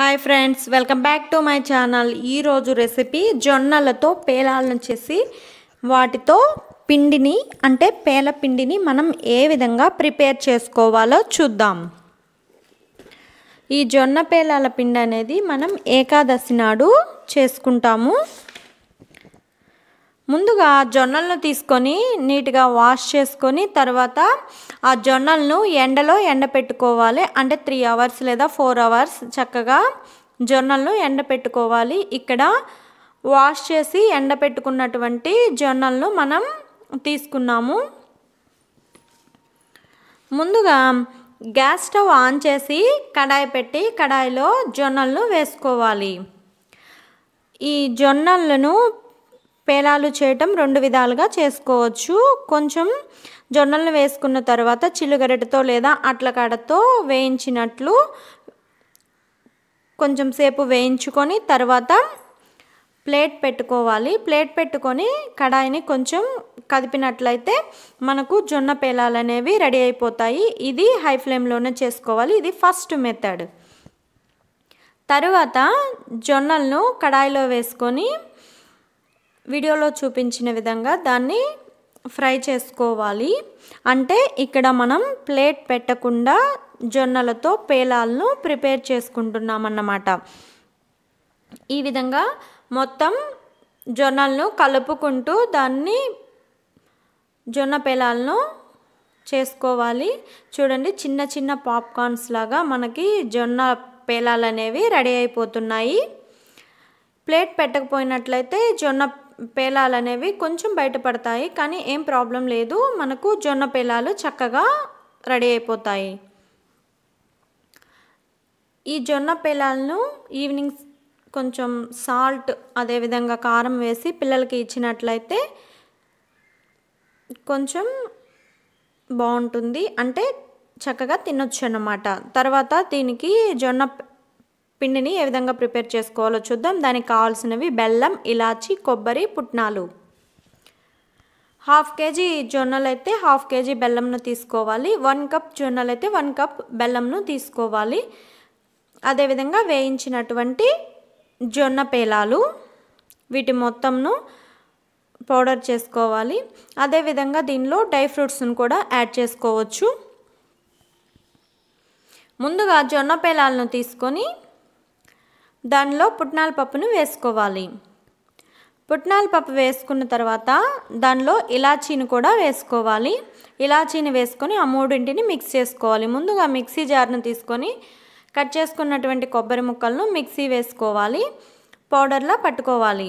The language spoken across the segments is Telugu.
hi friends welcome back to my channel ఈరోజు రెసిపీ జొన్నలతో పేలాలను చేసి వాటితో పిండిని అంటే పేల పిండిని మనం ఏ విధంగా ప్రిపేర్ చేసుకోవాలో చూద్దాం ఈ జొన్న పేలాల పిండి అనేది మనం ఏకాదశి నాడు చేసుకుంటాము ముందుగా జొన్నలను తీసుకొని నీట్గా వాష్ చేసుకొని తర్వాత ఆ జొన్నలను ఎండలో ఎండపెట్టుకోవాలి అంటే త్రీ అవర్స్ లేదా ఫోర్ అవర్స్ చక్కగా జొన్నలను ఎండపెట్టుకోవాలి ఇక్కడ వాష్ చేసి ఎండపెట్టుకున్నటువంటి జొన్నలను మనం తీసుకున్నాము ముందుగా గ్యాస్ స్టవ్ ఆన్ చేసి కడాయి పెట్టి కడాయిలో జొన్నలను వేసుకోవాలి ఈ జొన్నలను పేలాలు చేయటం రెండు విధాలుగా చేసుకోవచ్చు కొంచెం జొన్నలను వేసుకున్న తర్వాత చిలుగరెటతో లేదా అట్లకాడతో వేయించినట్లు కొంచెం సేపు వేయించుకొని తర్వాత ప్లేట్ పెట్టుకోవాలి ప్లేట్ పెట్టుకొని కడాయిని కొంచెం కదిపినట్లయితే మనకు జొన్న పేలాలు అనేవి రెడీ అయిపోతాయి ఇది హై ఫ్లేమ్లోనే చేసుకోవాలి ఇది ఫస్ట్ మెథడ్ తరువాత జొన్నలను కడాయిలో వేసుకొని వీడియోలో చూపించిన విధంగా దాన్ని ఫ్రై చేసుకోవాలి అంటే ఇక్కడ మనం ప్లేట్ పెట్టకుండా జొన్నలతో పేలాలను ప్రిపేర్ చేసుకుంటున్నామన్నమాట ఈ విధంగా మొత్తం జొన్నలను కలుపుకుంటూ దాన్ని జొన్న పేలాలను చేసుకోవాలి చూడండి చిన్న చిన్న పాప్కార్న్స్ లాగా మనకి జొన్న పేలాలు అనేవి రెడీ అయిపోతున్నాయి ప్లేట్ పెట్టకపోయినట్లయితే జొన్న పేలాలు అనేవి కొంచెం బయటపడతాయి కానీ ఏం ప్రాబ్లం లేదు మనకు జొన్న పేలాలు చక్కగా రెడీ అయిపోతాయి ఈ జొన్న పేలాలను ఈవినింగ్ కొంచెం సాల్ట్ అదేవిధంగా కారం వేసి పిల్లలకి ఇచ్చినట్లయితే కొంచెం బాగుంటుంది అంటే చక్కగా తినొచ్చు అన్నమాట తర్వాత దీనికి జొన్న పిండిని ఏ విధంగా ప్రిపేర్ చేసుకోవాలో చూద్దాం దానికి కావాల్సినవి బెల్లం ఇలాచి కొబ్బరి పుట్నాలు హాఫ్ కేజీ జొన్నలు అయితే హాఫ్ కేజీ బెల్లంను తీసుకోవాలి వన్ కప్ జొన్నలు అయితే వన్ కప్ బెల్లంను తీసుకోవాలి అదేవిధంగా వేయించినటువంటి జొన్న పేలాలు వీటి మొత్తంను పౌడర్ చేసుకోవాలి అదేవిధంగా దీనిలో డ్రై ఫ్రూట్స్ను కూడా యాడ్ చేసుకోవచ్చు ముందుగా జొన్న పేలాలను తీసుకొని దానిలో పుట్నాల పప్పును వేసుకోవాలి పుట్నాల పప్పు వేసుకున్న తర్వాత దానిలో ఇలాచీని కూడా వేసుకోవాలి ఇలాచీని వేసుకొని ఆ మూడింటిని మిక్స్ చేసుకోవాలి ముందుగా మిక్సీ జార్ను తీసుకొని కట్ చేసుకున్నటువంటి కొబ్బరి ముక్కలను మిక్సీ వేసుకోవాలి పౌడర్లా పట్టుకోవాలి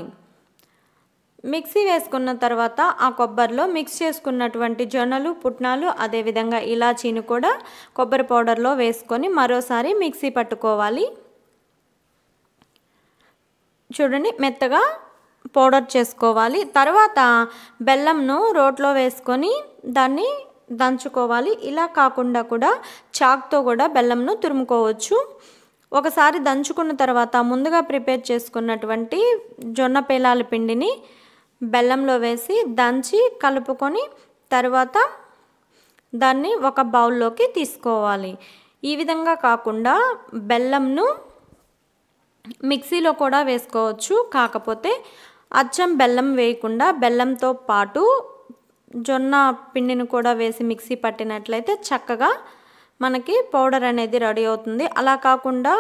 మిక్సీ వేసుకున్న తర్వాత ఆ కొబ్బరిలో మిక్స్ చేసుకున్నటువంటి జొన్నలు పుట్నాలు అదేవిధంగా ఇలాచీని కూడా కొబ్బరి పౌడర్లో వేసుకొని మరోసారి మిక్సీ పట్టుకోవాలి చూడండి మెత్తగా పౌడర్ చేసుకోవాలి తర్వాత బెల్లంను రోట్లో వేసుకొని దాన్ని దంచుకోవాలి ఇలా కాకుండా కూడా చాక్తో కూడా బెల్లంను తురుముకోవచ్చు ఒకసారి దంచుకున్న తర్వాత ముందుగా ప్రిపేర్ చేసుకున్నటువంటి జొన్న పేలాల పిండిని బెల్లంలో వేసి దంచి కలుపుకొని తర్వాత దాన్ని ఒక బౌల్లోకి తీసుకోవాలి ఈ విధంగా కాకుండా బెల్లంను మిక్సీలో కూడా వేసుకోవచ్చు కాకపోతే అచ్చం బెల్లం వేయకుండా బెల్లంతో పాటు జొన్న పిండిని కూడా వేసి మిక్సీ పట్టినట్లయితే చక్కగా మనకి పౌడర్ అనేది రెడీ అవుతుంది అలా కాకుండా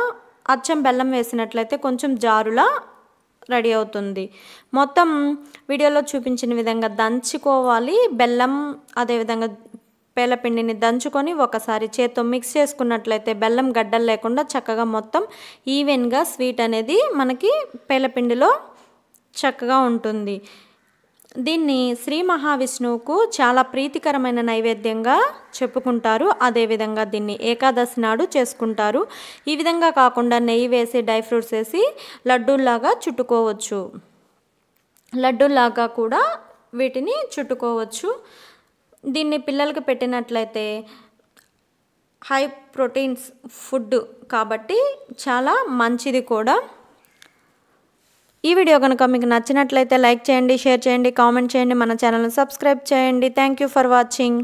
అచ్చం బెల్లం వేసినట్లయితే కొంచెం జారులా రెడీ అవుతుంది మొత్తం వీడియోలో చూపించిన విధంగా దంచుకోవాలి బెల్లం అదేవిధంగా పేలపిండిని దంచుకొని ఒకసారి చేత్తో మిక్స్ చేసుకున్నట్లయితే బెల్లం గడ్డలు లేకుండా చక్కగా మొత్తం ఈవెన్గా స్వీట్ అనేది మనకి పేలపిండిలో చక్కగా ఉంటుంది దీన్ని శ్రీ మహావిష్ణువుకు చాలా ప్రీతికరమైన నైవేద్యంగా చెప్పుకుంటారు అదేవిధంగా దీన్ని ఏకాదశి నాడు చేసుకుంటారు ఈ విధంగా కాకుండా నెయ్యి వేసి డ్రై ఫ్రూట్స్ వేసి లడ్డూల్లాగా చుట్టుకోవచ్చు లడ్డూలాగా కూడా వీటిని చుట్టుకోవచ్చు దీన్ని పిల్లలకు పెట్టినట్లయితే హై ప్రోటీన్స్ ఫుడ్ కాబట్టి చాలా మంచిది కూడా ఈ వీడియో కనుక మీకు నచ్చినట్లయితే లైక్ చేయండి షేర్ చేయండి కామెంట్ చేయండి మన ఛానల్ని సబ్స్క్రైబ్ చేయండి థ్యాంక్ యూ ఫర్ వాచింగ్